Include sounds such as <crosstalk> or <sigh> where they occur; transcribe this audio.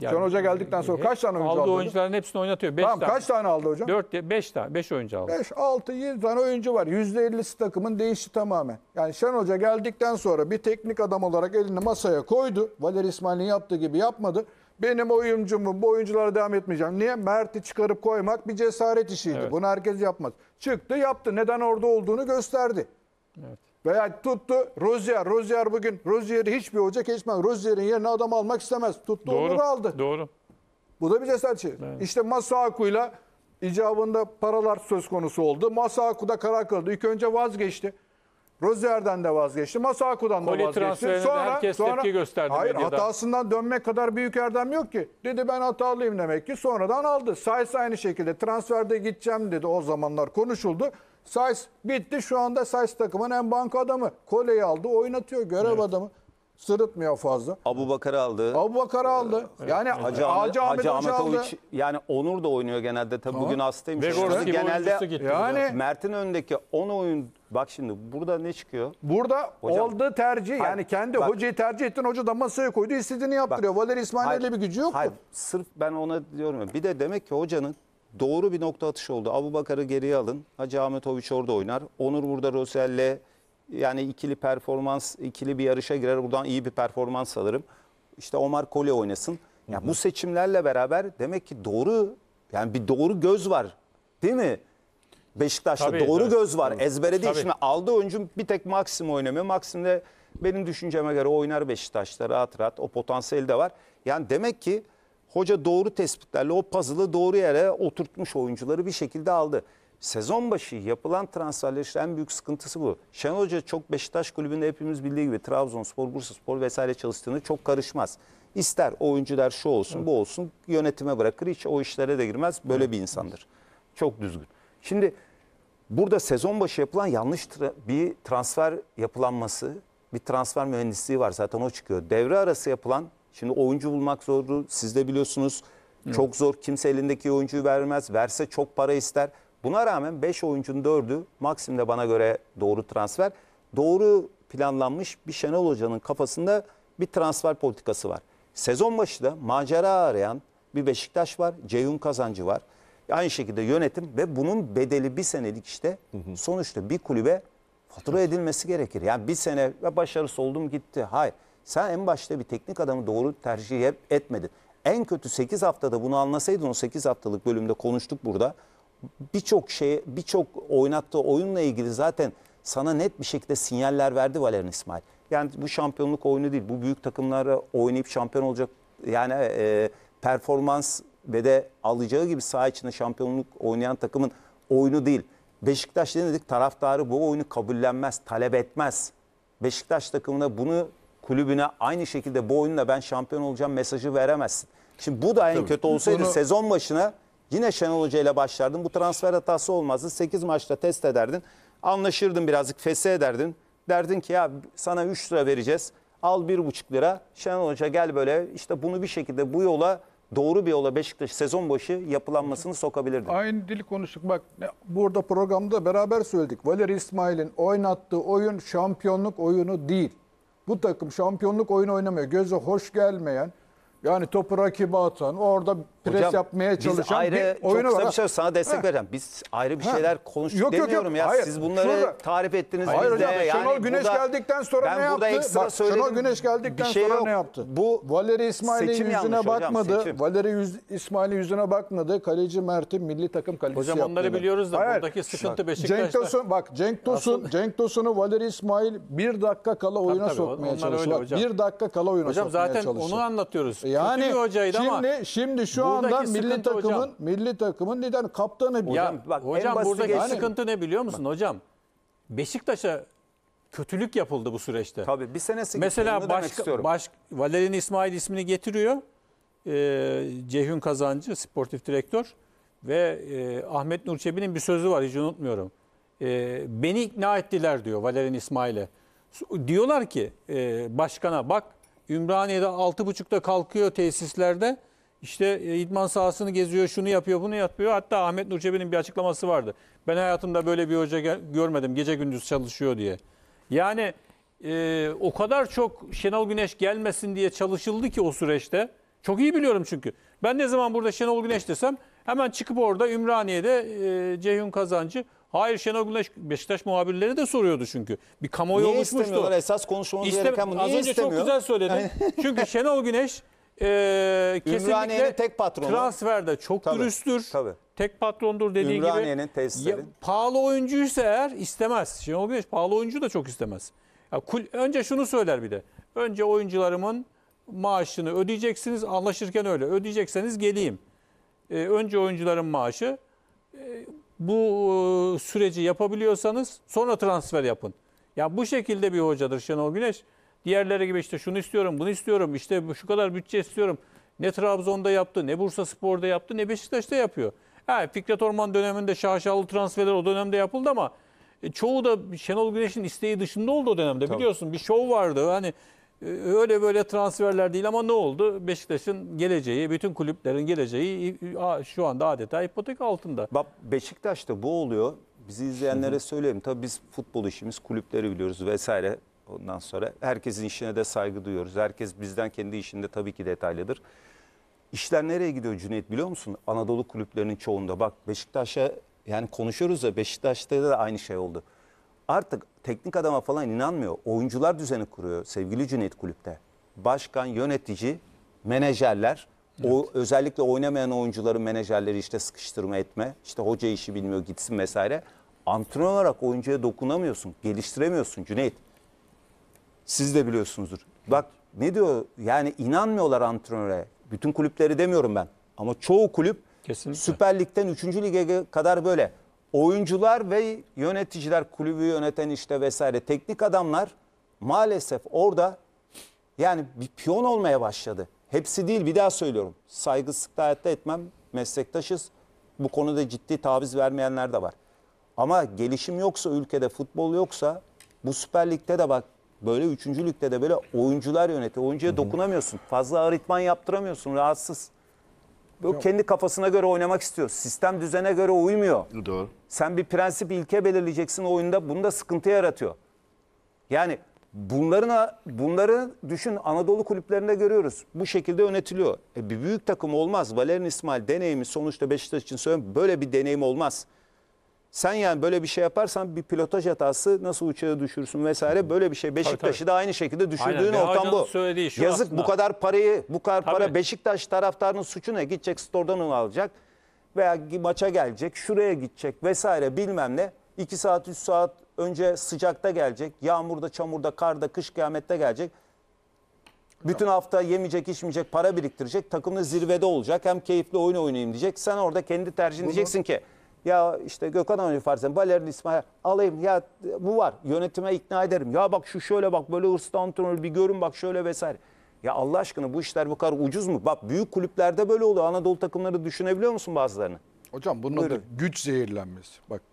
Yani, Şenol Hoca e, geldikten sonra e, kaç tane oyuncu aldı? Aldığı oyuncuların hepsini oynatıyor. Beş tamam, tane. kaç tane aldı hocam? Dört, beş tane Beş oyuncu aldı. Beş, altı yedi tane oyuncu var. Yüzde %50'si takımın değişti tamamen. Yani Şenol Hoca geldikten sonra bir teknik adam olarak elini masaya koydu. Valeri İsmail'in yaptığı gibi yapmadı. Benim oyuncumu bu oyunculara devam etmeyeceğim. Niye? Mert'i çıkarıp koymak bir cesaret işiydi. Evet. Bunu herkes yapmaz. Çıktı yaptı. Neden orada olduğunu gösterdi. Evet. Veya tuttu Rozier. Rozier bugün Rozier'i hiçbir hoca kesmez. Rozier'in yerine adam almak istemez. Tuttu Doğru. Onur'u aldı. Doğru. Bu da bir cesaret şey. Evet. İşte Masaku'yla icabında paralar söz konusu oldu. Masaku da karar kıldı. İlk önce vazgeçti. Rozier'den de vazgeçti. Masaku'dan da vazgeçti. Sonra, herkes sonra, tepki gösterdi. Hayır medyadan. hatasından dönmek kadar büyük erdem yok ki. Dedi ben hatalıyım demek ki. Sonradan aldı. Sayıs aynı şekilde transferde gideceğim dedi. O zamanlar konuşuldu. Says bitti şu anda Says takımın en banka adamı. Koleyi aldı oynatıyor görev evet. adamı. Sırıtmıyor fazla. Abu Bakar'ı aldı. Abu Bakar'ı aldı. Ee, evet. Yani Hacı, Hacı Ahmet, Hacı Ahmet aldı. Yani Onur da oynuyor genelde. Tabii bugün hastaymış. Begorski genelde yani, Mert'in önündeki 10 oyun Bak şimdi burada ne çıkıyor? Burada oldu tercih. Hayır, yani kendi bak, hocayı tercih ettin. Hoca da masaya koydu. istediğini yaptırıyor. Bak, Valeri İsmail'e bir gücü yok hayır, mu? Sırf ben ona diyorum. Bir de demek ki hocanın doğru bir nokta atışı oldu. Abu Bakar'ı geriye alın. Hacı Ahmet Oviç orada oynar. Onur burada Rosel'le yani ikili performans, ikili bir yarışa girer. Buradan iyi bir performans alırım. İşte Omar Kole oynasın. Yani bu seçimlerle beraber demek ki doğru yani bir doğru göz var. Değil mi? Beşiktaş'ta Tabii, doğru evet. göz var. Doğru. Ezbere değil. Şimdi aldı oyuncu bir tek Maxim oynamıyor. Maxim de benim düşünceme göre oynar Beşiktaş'ta rahat rahat. O potansiyeli de var. Yani demek ki Hoca doğru tespitlerle o puzzle'ı doğru yere oturtmuş oyuncuları bir şekilde aldı. Sezon başı yapılan transferlerin en büyük sıkıntısı bu. Şen Hoca çok Beşiktaş kulübünde hepimiz bildiği gibi Trabzonspor, Bursaspor vesaire çalıştığını çok karışmaz. İster oyuncular şu olsun evet. bu olsun yönetime bırakır hiç o işlere de girmez böyle evet. bir insandır. Çok düzgün. Şimdi burada sezon başı yapılan yanlış tra bir transfer yapılanması bir transfer mühendisliği var zaten o çıkıyor. Devre arası yapılan Şimdi oyuncu bulmak zordu. Siz de biliyorsunuz çok zor. Kimse elindeki oyuncuyu vermez. Verse çok para ister. Buna rağmen 5 oyuncunun 4'ü Maxim de bana göre doğru transfer. Doğru planlanmış bir Şenol Hoca'nın kafasında bir transfer politikası var. Sezon başında macera arayan bir Beşiktaş var. Ceyhun Kazancı var. Aynı şekilde yönetim ve bunun bedeli bir senelik işte sonuçta bir kulübe fatura edilmesi gerekir. Yani bir sene ve başarısız oldum gitti. Hayır. Sen en başta bir teknik adamı doğru tercih etmedin. En kötü 8 haftada bunu anlasaydın o 8 haftalık bölümde konuştuk burada. Birçok şey, birçok oynattığı oyunla ilgili zaten sana net bir şekilde sinyaller verdi Valerian İsmail. Yani bu şampiyonluk oyunu değil. Bu büyük takımlara oynayıp şampiyon olacak yani e, performans ve de alacağı gibi saha içinde şampiyonluk oynayan takımın oyunu değil. Beşiktaş dedik taraftarı bu oyunu kabullenmez, talep etmez. Beşiktaş takımına bunu kulübüne aynı şekilde bu oyunla ben şampiyon olacağım mesajı veremezsin. Şimdi bu da en Tabii. kötü olsaydı Bunu... sezon başına yine Şenol Hoca ile başlardın. Bu transfer hatası olmazdı. 8 maçta test ederdin. Anlaşırdın birazcık fese ederdin. Derdin ki ya sana 3 lira vereceğiz. Al 1,5 lira. Şenol Hoca gel böyle işte bunu bir şekilde bu yola doğru bir yola Beşiktaş sezon başı yapılanmasını sokabilirdi. Aynı dili konuştuk. Bak burada programda beraber söyledik. Valeri İsmail'in oynattığı oyun şampiyonluk oyunu değil. Bu takım şampiyonluk oyunu oynamıyor. Göze hoş gelmeyen, yani topu rakibe atan, orada pres Hocam, yapmaya çalışan biz ayrı, bir oyunu çok kısa bir şey sana destek Heh. vereceğim. Biz ayrı bir şeyler konuştuk yok, demiyorum yok, ya. Hayır. Siz bunları Şurada. tarif ettiniz Hayır bizde. Hocam, yani Şenol Güneş burada, geldikten sonra ne yaptı? Ekstra Bak, söyledim, Şenol Güneş geldikten şey sonra yok. ne yaptı? Bu Valeri İsmail'in yüzüne hocam, bakmadı. Seçim. Valeri yüz, İsmail'in yüzüne bakmadı. Kaleci Mert'in milli takım kalecisi Hocam onları biliyoruz da Hayır. buradaki sıkıntı Beşiktaş'ta. Cenk bak Cenk Tosun, Cenk Tosun'u Valeri İsmail bir dakika kala oyuna sokmaya çalıştı. Bir dakika kala oyuna sokmaya çalıştı. Hocam zaten onu anlatıyoruz. E, yani hocaydı şimdi, ama şimdi şu anda milli takımın hocam. milli takımın neden kaptanı bile. Ya, bak, hocam basit yani- sıkıntı ne biliyor musun hocam? Beşiktaş'a kötülük yapıldı bu süreçte. Tabii bir senesi gitti, onu Mesela demek başka, istiyorum. baş, Valerian İsmail ismini getiriyor. Ee, Ceyhun Kazancı, sportif direktör. Ve e, Ahmet Nur Çebi'nin bir sözü var hiç unutmuyorum. Ee, beni ikna ettiler diyor Valerin İsmail'e. Diyorlar ki e, başkana bak Ümraniye'de 6.30'da kalkıyor tesislerde. İşte e, idman sahasını geziyor, şunu yapıyor, bunu yapıyor. Hatta Ahmet Nurçebi'nin bir açıklaması vardı. Ben hayatımda böyle bir hoca görmedim. Gece gündüz çalışıyor diye. Yani e, o kadar çok Şenol Güneş gelmesin diye çalışıldı ki o süreçte. Çok iyi biliyorum çünkü. Ben ne zaman burada Şenol Güneş desem hemen çıkıp orada Ümraniye'de e, Ceyhun Kazancı Hayır Şenol Güneş Beşiktaş muhabirleri de soruyordu çünkü. Bir kamuoyu niye oluşmuştu. esas konuşmamız İstem gereken bu. Niye Az önce istemiyor? çok güzel söyledin. <laughs> çünkü Şenol Güneş e, kesinlikle tek patronu. transferde çok tabii, dürüsttür. Tabii. Tek patrondur dediği Ümraniye'nin gibi. Ya, pahalı oyuncuysa eğer istemez. Şenol Güneş pahalı oyuncu da çok istemez. Ya, kul, önce şunu söyler bir de. Önce oyuncularımın maaşını ödeyeceksiniz. Anlaşırken öyle. Ödeyecekseniz geleyim. E, önce oyuncuların maaşı. E, bu ıı, süreci yapabiliyorsanız sonra transfer yapın. Ya yani bu şekilde bir hocadır Şenol Güneş. Diğerleri gibi işte şunu istiyorum, bunu istiyorum, işte şu kadar bütçe istiyorum. Ne Trabzon'da yaptı, ne Bursa Spor'da yaptı, ne Beşiktaş'ta yapıyor. Ha, Fikret Orman döneminde şaşalı transferler o dönemde yapıldı ama e, çoğu da Şenol Güneş'in isteği dışında oldu o dönemde. Tabii. Biliyorsun bir şov vardı. Hani ee, öyle böyle transferler değil ama ne oldu? Beşiktaş'ın geleceği, bütün kulüplerin geleceği şu anda adeta ipotek altında. Bak Beşiktaş'ta bu oluyor. Bizi izleyenlere söyleyeyim. Tabii biz futbol işimiz, kulüpleri biliyoruz vesaire. Ondan sonra herkesin işine de saygı duyuyoruz. Herkes bizden kendi işinde tabii ki detaylıdır. İşler nereye gidiyor Cüneyt biliyor musun? Anadolu kulüplerinin çoğunda. Bak Beşiktaş'a yani konuşuyoruz da Beşiktaş'ta da aynı şey oldu artık teknik adama falan inanmıyor. Oyuncular düzeni kuruyor sevgili Cüneyt kulüpte. Başkan, yönetici, menajerler. Evet. O özellikle oynamayan oyuncuların menajerleri işte sıkıştırma etme, işte hoca işi bilmiyor gitsin vesaire. Antrenör olarak oyuncuya dokunamıyorsun, geliştiremiyorsun Cüneyt. Siz de biliyorsunuzdur. Bak ne diyor yani inanmıyorlar antrenöre. Bütün kulüpleri demiyorum ben ama çoğu kulüp Kesinlikle. Süper Lig'den 3. lige kadar böyle oyuncular ve yöneticiler kulübü yöneten işte vesaire teknik adamlar maalesef orada yani bir piyon olmaya başladı. Hepsi değil bir daha söylüyorum. Saygısızlık hayatta etmem. Meslektaşız. Bu konuda ciddi taviz vermeyenler de var. Ama gelişim yoksa ülkede futbol yoksa bu Süper Lig'de de bak böyle üçüncü Lig'de de böyle oyuncular yönetiyor. Oyuncuya dokunamıyorsun. Fazla aritman yaptıramıyorsun. Rahatsız. Bu kendi kafasına göre oynamak istiyor. Sistem düzene göre uymuyor. Doğru. Sen bir prensip ilke belirleyeceksin oyunda. Bunu da sıkıntı yaratıyor. Yani bunların bunları düşün Anadolu kulüplerinde görüyoruz. Bu şekilde yönetiliyor. E bir büyük takım olmaz. Valerian İsmail deneyimi sonuçta Beşiktaş için söylüyorum. Böyle bir deneyim olmaz. Sen yani böyle bir şey yaparsan bir pilotaj hatası nasıl uçağı düşürsün vesaire böyle bir şey. Beşiktaş'ı da aynı şekilde düşürdüğün Aynen. ortam bu. Söylediği şu Yazık aslında. bu kadar parayı bu kadar tabii. para Beşiktaş taraftarının suçu ne? Gidecek stordan onu alacak veya maça gelecek şuraya gidecek vesaire bilmem ne. 2 saat 3 saat önce sıcakta gelecek yağmurda çamurda karda kış kıyamette gelecek. Bütün hafta yemeyecek, içmeyecek, para biriktirecek. Takımda zirvede olacak. Hem keyifli oyun oynayayım diyecek. Sen orada kendi tercihin diyeceksin ki ya işte Gökhan Hanım'ı farzen Balerin İsmail alayım ya bu var yönetime ikna ederim. Ya bak şu şöyle bak böyle hırslı antrenör bir görün bak şöyle vesaire. Ya Allah aşkına bu işler bu kadar ucuz mu? Bak büyük kulüplerde böyle oluyor. Anadolu takımları düşünebiliyor musun bazılarını? Hocam bunun Buyurun. adı güç zehirlenmesi. Bak